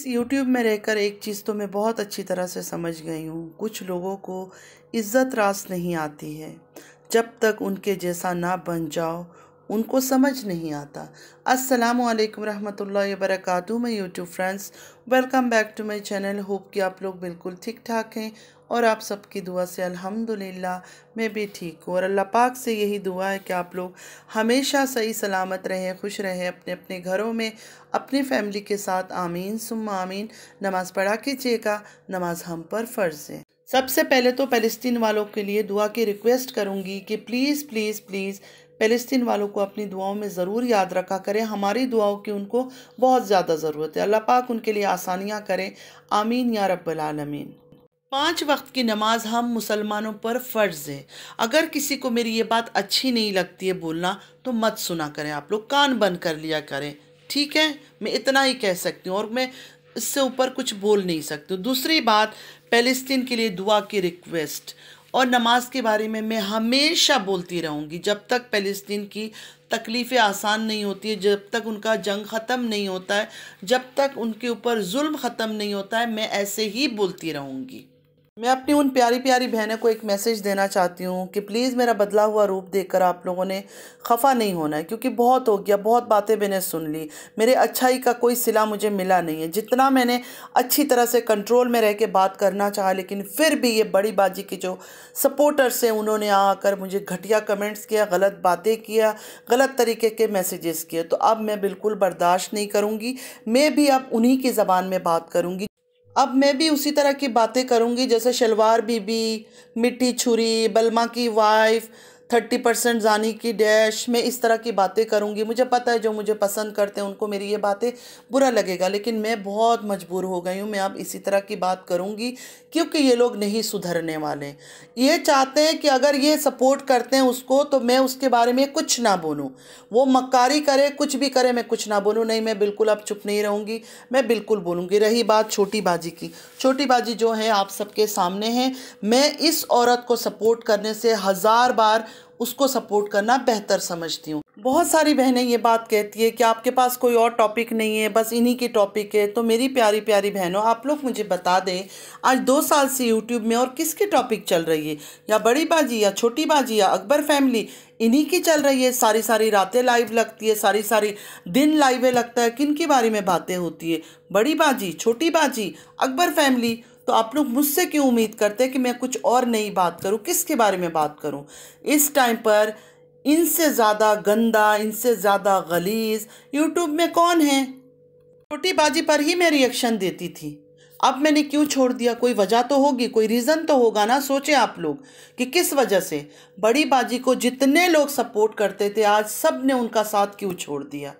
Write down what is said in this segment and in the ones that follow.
इस यूट्यूब में रहकर एक चीज़ तो मैं बहुत अच्छी तरह से समझ गई हूँ कुछ लोगों को इज़्ज़त रास नहीं आती है जब तक उनके जैसा ना बन जाओ उनको समझ नहीं आता अस्सलाम वालेकुम रहमतुल्लाहि वबरकातुहू मैं YouTube friends welcome back to my channel hope कि आप लोग बिल्कुल ठीक ठाक हैं और आप सबकी दुआ से अल्हम्दुलिल्लाह मैं भी ठीक हूँ और अल्लाह पाक से यही दुआ है कि आप लोग हमेशा सही सलामत रहें खुश रहें अपने अपने घरों में अपनी फैमिली के साथ आमीन सुम आमीन नमाज़ पढ़ा कीजिएगा नमाज हम पर फ़र्ज़ है सबसे पहले तो फ़लस्तीन वालों के लिए दुआ की रिक्वेस्ट करूँगी कि प्लीज़ प्लीज़ प्लीज़ फ़लस्तीन वालों को अपनी दुआओं में ज़रूर याद रखा करें हमारी दुआओं की उनको बहुत ज़्यादा ज़रूरत है अल्लाह पाक उनके लिए आसानियाँ करें आमीन या रबालमीन पाँच वक्त की नमाज हम मुसलमानों पर फ़र्ज़ है अगर किसी को मेरी ये बात अच्छी नहीं लगती है बोलना तो मत सुना करें आप लोग कान बंद कर लिया करें ठीक है मैं इतना ही कह सकती हूँ और मैं इससे ऊपर कुछ बोल नहीं सकती दूसरी बात फ़लस्तीन के लिए दुआ की रिक्वेस्ट और नमाज के बारे में मैं हमेशा बोलती रहूँगी जब तक फ़लस्तीन की तकलीफ़ें आसान नहीं होती है जब तक उनका जंग ख़त्म नहीं होता है जब तक उनके ऊपर जुल्म ख़त्म नहीं होता है मैं ऐसे ही बोलती रहूँगी मैं अपनी उन प्यारी प्यारी बहनों को एक मैसेज देना चाहती हूँ कि प्लीज़ मेरा बदला हुआ रूप देखकर आप लोगों ने खफा नहीं होना है क्योंकि बहुत हो गया बहुत बातें मैंने सुन ली मेरे अच्छाई का कोई सिला मुझे मिला नहीं है जितना मैंने अच्छी तरह से कंट्रोल में रह के बात करना चाहा लेकिन फिर भी ये बड़ी बाजी के जो सपोर्टर्स हैं उन्होंने आकर मुझे घटिया कमेंट्स किया गलत बातें किया गलत तरीके के मैसेजेस किए तो अब मैं बिल्कुल बर्दाश्त नहीं करूँगी मैं भी अब उन्हीं की ज़बान में बात करूँगी अब मैं भी उसी तरह की बातें करूँगी जैसे शलवार बीबी मिट्टी छुरी बलमा की वाइफ थर्टी परसेंट जानी की डैश मैं इस तरह की बातें करूँगी मुझे पता है जो मुझे पसंद करते हैं उनको मेरी ये बातें बुरा लगेगा लेकिन मैं बहुत मजबूर हो गई हूँ मैं अब इसी तरह की बात करूँगी क्योंकि ये लोग नहीं सुधरने वाले ये चाहते हैं कि अगर ये सपोर्ट करते हैं उसको तो मैं उसके बारे में कुछ ना बोलूँ वो मक्कारी करे कुछ भी करे मैं कुछ ना बोलूँ नहीं मैं बिल्कुल अब चुप नहीं रहूँगी मैं बिल्कुल बोलूँगी रही बात छोटी बाजी की छोटी बाजी जो है आप सबके सामने है मैं इस औरत को सपोर्ट करने से हज़ार बार उसको सपोर्ट करना बेहतर समझती हूँ बहुत सारी बहनें ये बात कहती है कि आपके पास कोई और टॉपिक नहीं है बस इन्हीं के टॉपिक है तो मेरी प्यारी प्यारी बहनों आप लोग मुझे बता दें आज दो साल से यूट्यूब में और किसकी टॉपिक चल रही है या बड़ी बाजी या छोटी बाजी या अकबर फैमिली इन्हीं की चल रही है सारी सारी रातें लाइव लगती है सारी सारी दिन लाइवें लगता है किन के बारे में बातें होती है बड़ी बाजी छोटी बाजी अकबर फैमिली तो आप लोग मुझसे क्यों उम्मीद करते हैं कि मैं कुछ और नई बात करूं किसके बारे में बात करूं इस टाइम पर इनसे ज़्यादा गंदा इनसे ज़्यादा गलीज यूट्यूब में कौन है छोटी बाजी पर ही मैं रिएक्शन देती थी अब मैंने क्यों छोड़ दिया कोई वजह तो होगी कोई रीज़न तो होगा ना सोचें आप लोग कि किस वजह से बड़ी बाजी को जितने लोग सपोर्ट करते थे आज सब ने उनका साथ क्यों छोड़ दिया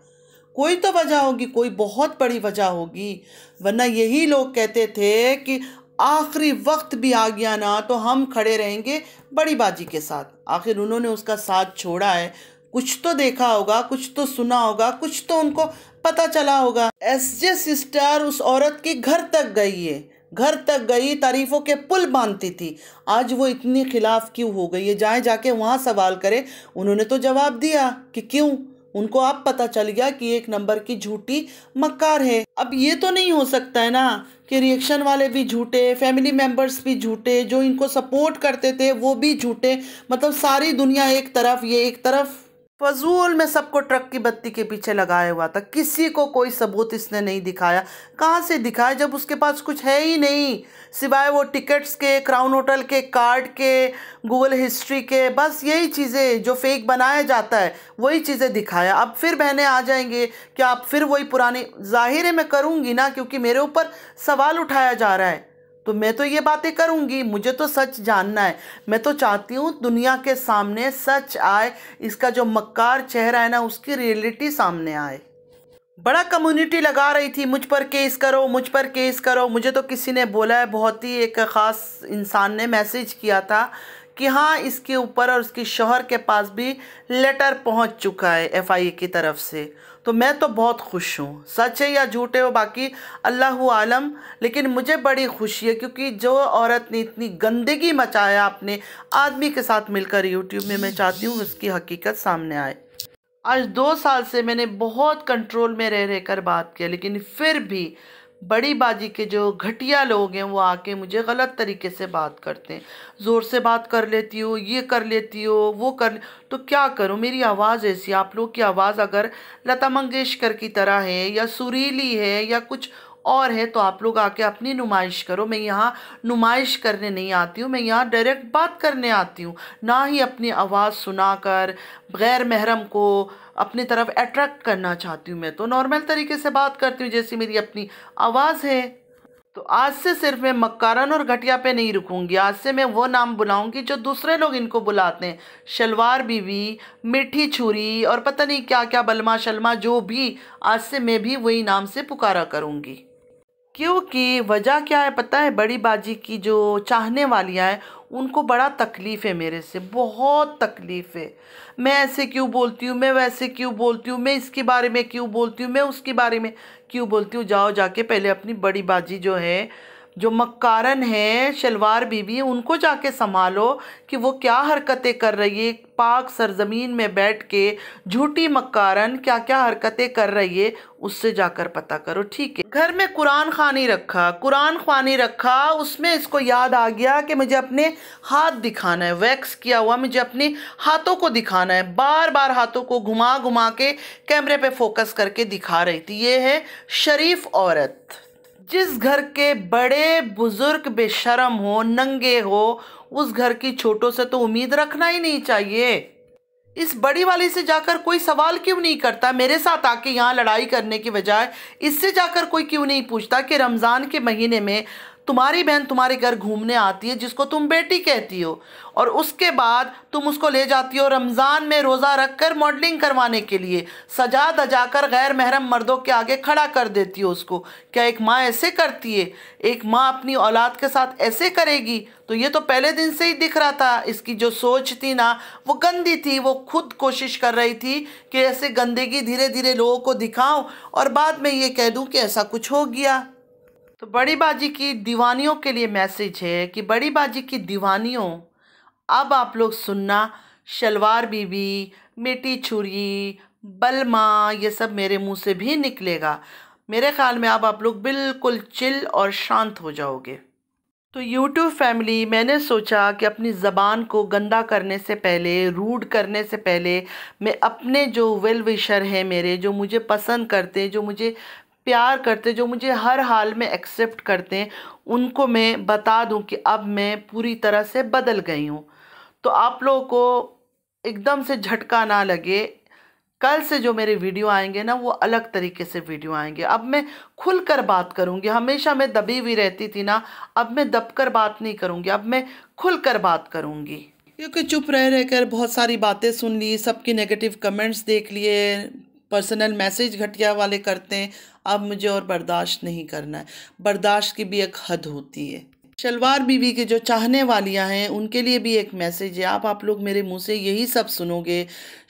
कोई तो वजह होगी कोई बहुत बड़ी वजह होगी वरना यही लोग कहते थे कि आखिरी वक्त भी आ गया ना तो हम खड़े रहेंगे बड़ी बाजी के साथ आखिर उन्होंने उसका साथ छोड़ा है कुछ तो देखा होगा कुछ तो सुना होगा कुछ तो उनको पता चला होगा एस जे सिस्टर उस औरत के घर तक गई है घर तक गई तारीफों के पुल बांधती थी आज वो इतनी खिलाफ क्यों हो गई है जाए जाके वहाँ सवाल करे उन्होंने तो जवाब दिया कि क्यों उनको अब पता चल गया कि एक नंबर की झूठी मक्कार है अब ये तो नहीं हो सकता है ना कि रिएक्शन वाले भी झूठे फैमिली मेम्बर्स भी झूठे जो इनको सपोर्ट करते थे वो भी झूठे मतलब सारी दुनिया एक तरफ ये एक तरफ फजूल में सबको ट्रक की बत्ती के पीछे लगाया हुआ था किसी को कोई सबूत इसने नहीं दिखाया कहाँ से दिखाया जब उसके पास कुछ है ही नहीं सिवाय वो टिकट्स के क्राउन होटल के कार्ड के गूगल हिस्ट्री के बस यही चीज़ें जो फेक बनाया जाता है वही चीज़ें दिखाया अब फिर बहनें आ जाएंगे क्या आप फिर वही पुरानी जाहिर है मैं करूँगी ना क्योंकि मेरे ऊपर सवाल उठाया जा रहा है तो मैं तो ये बातें करूँगी मुझे तो सच जानना है मैं तो चाहती हूँ दुनिया के सामने सच आए इसका जो मक्कार चेहरा है ना उसकी रियलिटी सामने आए बड़ा कम्युनिटी लगा रही थी मुझ पर केस करो मुझ पर केस करो मुझे तो किसी ने बोला है बहुत ही एक ख़ास इंसान ने मैसेज किया था कि हाँ इसके ऊपर और उसकी शोहर के पास भी लेटर पहुंच चुका है एफआईए की तरफ से तो मैं तो बहुत खुश हूँ सच है या झूठे हो वो बाकी अल्लाह आलम लेकिन मुझे बड़ी खुशी है क्योंकि जो औरत ने इतनी गंदगी मचाया अपने आदमी के साथ मिलकर यूट्यूब में मैं चाहती हूँ उसकी हकीकत सामने आए आज दो साल से मैंने बहुत कंट्रोल में रह रहकर बात किया लेकिन फिर भी बड़ी बाजी के जो घटिया लोग हैं वो आके मुझे गलत तरीके से बात करते हैं ज़ोर से बात कर लेती हो ये कर लेती हो वो कर तो क्या करूँ मेरी आवाज़ ऐसी आप लोग की आवाज़ अगर लता मंगेशकर की तरह है या सुरीली है या कुछ और है तो आप लोग आके अपनी नुमाइश करो मैं यहाँ नुमाइश करने नहीं आती हूँ मैं यहाँ डायरेक्ट बात करने आती हूँ ना ही अपनी आवाज़ सुना कर गैर महरम को अपनी तरफ अट्रैक्ट करना चाहती हूँ मैं तो नॉर्मल तरीके से बात करती हूँ जैसी मेरी अपनी आवाज़ है तो आज से सिर्फ मैं मक्कारन और घटिया पे नहीं रुकूंगी आज से मैं वो नाम बुलाऊंगी जो दूसरे लोग इनको बुलाते हैं शलवार बीवी मीठी छुरी और पता नहीं क्या क्या बलमा शलमा जो भी आज से मैं भी वही नाम से पुकारा करूंगी क्योंकि वजह क्या है पता है बड़ी बाजी की जो चाहने वालियाँ हैं उनको बड़ा तकलीफ़ है मेरे से बहुत तकलीफ़ है मैं ऐसे क्यों बोलती हूँ मैं वैसे क्यों बोलती हूँ मैं इसके बारे में क्यों बोलती हूँ मैं उसके बारे में क्यों बोलती हूँ जाओ जाके पहले अपनी बड़ी बाजी जो है जो मक्कारन है शलवार बीबी है उनको जाके संभालो कि वो क्या हरकतें कर रही है पाक सरजमीन में बैठ के झूठी मक्कारन क्या क्या हरकतें कर रही है उससे जाकर पता करो ठीक है घर में कुरान खानी रखा कुरान खानी रखा उसमें इसको याद आ गया कि मुझे अपने हाथ दिखाना है वैक्स किया हुआ मुझे अपने हाथों को दिखाना है बार बार हाथों को घुमा घुमा के कैमरे पे फोकस करके दिखा रही थी ये है शरीफ औरत जिस घर के बड़े बुजुर्ग बेशरम हो नंगे हो उस घर की छोटों से तो उम्मीद रखना ही नहीं चाहिए इस बड़ी वाली से जाकर कोई सवाल क्यों नहीं करता मेरे साथ आके यहाँ लड़ाई करने की बजाय इससे जाकर कोई क्यों नहीं पूछता कि रमज़ान के महीने में तुम्हारी बहन तुम्हारे घर घूमने आती है जिसको तुम बेटी कहती हो और उसके बाद तुम उसको ले जाती हो रमज़ान में रोज़ा रख कर मॉडलिंग करवाने के लिए सजा दजा कर गैर महरम मर्दों के आगे खड़ा कर देती हो उसको क्या एक माँ ऐसे करती है एक माँ अपनी औलाद के साथ ऐसे करेगी तो ये तो पहले दिन से ही दिख रहा था इसकी जो सोच थी ना वो गंदी थी वो खुद कोशिश कर रही थी कि ऐसे गंदगी धीरे धीरे लोगों को दिखाऊँ और बाद में ये कह दूँ कि ऐसा कुछ हो गया तो बड़ी बाजी की दीवानियों के लिए मैसेज है कि बड़ी बाजी की दीवानियों अब आप लोग सुनना शलवार बीबी मिट्टी छुरी बलमा ये सब मेरे मुंह से भी निकलेगा मेरे ख्याल में अब आप लोग बिल्कुल चिल और शांत हो जाओगे तो यूट्यूब फैमिली मैंने सोचा कि अपनी ज़बान को गंदा करने से पहले रूड करने से पहले मैं अपने जो वेल विशर हैं मेरे जो मुझे पसंद करते हैं जो मुझे प्यार करते जो मुझे हर हाल में एक्सेप्ट करते हैं उनको मैं बता दूं कि अब मैं पूरी तरह से बदल गई हूँ तो आप लोगों को एकदम से झटका ना लगे कल से जो मेरे वीडियो आएंगे ना वो अलग तरीके से वीडियो आएंगे अब मैं खुल कर बात करूँगी हमेशा मैं दबी हुई रहती थी ना अब मैं दब कर बात नहीं करूँगी अब मैं खुल कर बात करूँगी क्योंकि चुप रह रहकर बहुत सारी बातें सुन ली सबकी नेगेटिव कमेंट्स देख लिए पर्सनल मैसेज घटिया वाले करते हैं अब मुझे और बर्दाश्त नहीं करना है बर्दाश्त की भी एक हद होती है शलवार बीवी के जो चाहने वालियाँ हैं उनके लिए भी एक मैसेज है आप आप लोग मेरे मुंह से यही सब सुनोगे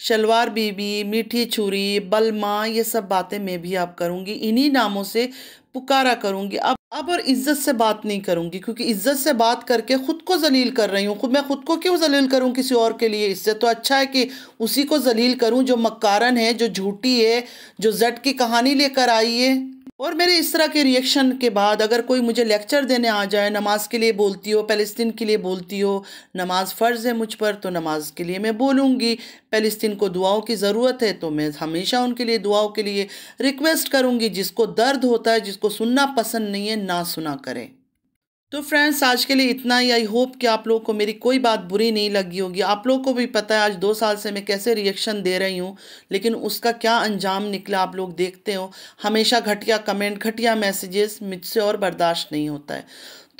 शलवार बीवी मीठी छुरी बलमा ये सब बातें मैं भी आप करूँगी इन्हीं नामों से पुकारा करूँगी अब अब और इज्जत से बात नहीं करूँगी क्योंकि इज्जत से बात करके ख़ुद को जलील कर रही हूँ खुद मैं ख़ुद को क्यों जलील करूँ किसी और के लिए इससे तो अच्छा है कि उसी को जलील करूँ जो मक्कारन है जो झूठी है जो जट की कहानी लेकर आई है और मेरे इस तरह के रिएक्शन के बाद अगर कोई मुझे लेक्चर देने आ जाए नमाज के लिए बोलती हो फलस्तिन के लिए बोलती हो नमाज फ़र्ज़ है मुझ पर तो नमाज के लिए मैं बोलूँगी फ़लस्तीन को दुआओं की ज़रूरत है तो मैं हमेशा उनके लिए दुआओं के लिए रिक्वेस्ट करूँगी जिसको दर्द होता है जिसको सुनना पसंद नहीं है ना सुना करें तो फ्रेंड्स आज के लिए इतना ही आई होप कि आप लोगों को मेरी कोई बात बुरी नहीं लगी होगी आप लोगों को भी पता है आज दो साल से मैं कैसे रिएक्शन दे रही हूँ लेकिन उसका क्या अंजाम निकला आप लोग देखते हो हमेशा घटिया कमेंट घटिया मैसेजेस मुझसे और बर्दाश्त नहीं होता है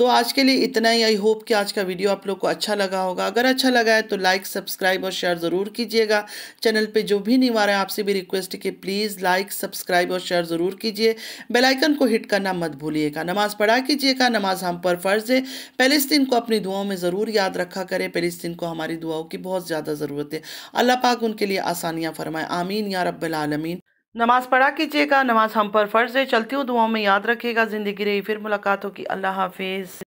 तो आज के लिए इतना ही आई होप कि आज का वीडियो आप लोग को अच्छा लगा होगा अगर अच्छा लगा है तो लाइक सब्सक्राइब और शेयर ज़रूर कीजिएगा चैनल पे जो भी नहीं आ रहा है आपसे भी रिक्वेस्ट है कि प्लीज़ लाइक सब्सक्राइब और शेयर ज़रूर कीजिए बेलाइकन को हिट करना मत भूलिएगा नमाज़ पढ़ा कीजिएगा नमाज़ हम पर फ़र्ज़ है फ़लस्तीन को अपनी दुआओं में ज़रूर याद रखा करें फ़लस्तीन को हमारी दुआओं की बहुत ज़्यादा ज़रूरत है अल्लाह पाक उनके लिए आसानियाँ फरमाए आमीन या रब्बल आलमीन नमाज़ पढ़ा कीजिएगा नमाज हम पर फ़र्ज़ है चलती हूँ दुआओं में याद रखिएगा ज़िंदगी रही फिर मुलाकात होगी अल्लाह हाफिज़